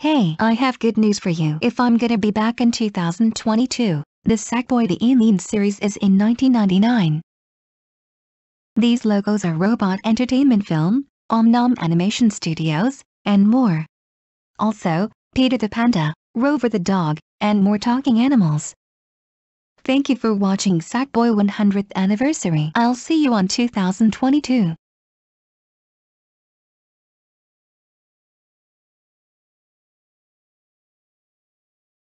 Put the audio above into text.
Hey, I have good news for you. If I'm gonna be back in 2022, the Sackboy the Alien series is in 1999. These logos are Robot Entertainment Film, Omnom Animation Studios, and more. Also, Peter the Panda, Rover the Dog, and more talking animals. Thank you for watching Sackboy 100th Anniversary. I'll see you on 2022.